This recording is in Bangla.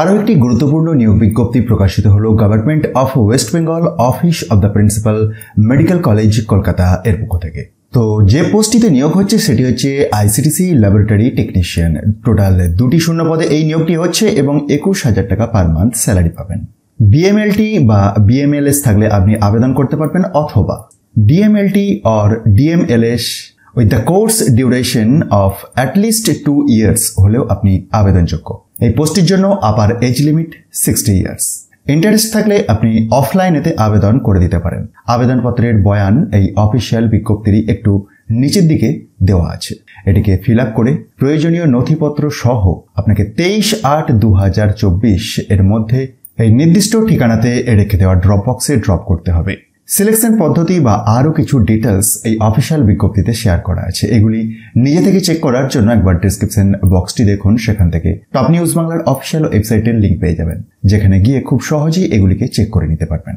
আরও একটি গুরুত্বপূর্ণ নিয়োগ বিজ্ঞপ্তি প্রকাশিত হল government of West Bengal office of the principal medical college Kolkata এর পক্ষ থেকে তো যে পোস্টটিতে নিয়োগ হচ্ছে সেটি হচ্ছে আইসিটিসি ল্যাবরেটরি টেকনিশিয়ান টোটাল দুটি শূন্য পদে এই নিয়োগটি হচ্ছে এবং একুশ হাজার টাকা পার মান্থ স্যালারি পাবেন বিএমএলটি বা বিএমএলএস থাকলে আপনি আবেদন করতে পারবেন অথবা DMLT or DMLS with the course duration of at least two years হলেও আপনি আবেদনযোগ্য এই পোস্টটির জন্য upper age limit sixty years interest থাকলে আপনি অফলাইনেতে আবেদন করে দিতে পারেন আবেদনপত্রের বয়ান এই অফিসিয়াল বিজ্ঞপ্তিরই একটু নিচের দিকে দেওয়া আছে এটিকে ফিল করে প্রয়োজনীয় নথিপত্র সহ আপনাকে তেইশ আট দু এর মধ্যে এই নির্দিষ্ট ঠিকানাতে রেখে দেওয়া ড্রপ বক্সে ড্রপ করতে হবে সিলেকশন পদ্ধতি বা আরও কিছু ডিটেলস এই অফিসিয়াল বিজ্ঞপ্তিতে শেয়ার করা আছে এগুলি নিজে থেকে চেক করার জন্য একবার ডিসক্রিপশন বক্সটি দেখুন সেখান থেকে টপ নিউজ বাংলার অফিসিয়াল ওয়েবসাইটের লিঙ্ক পেয়ে যাবেন যেখানে গিয়ে খুব সহজেই এগুলিকে চেক করে নিতে পারবেন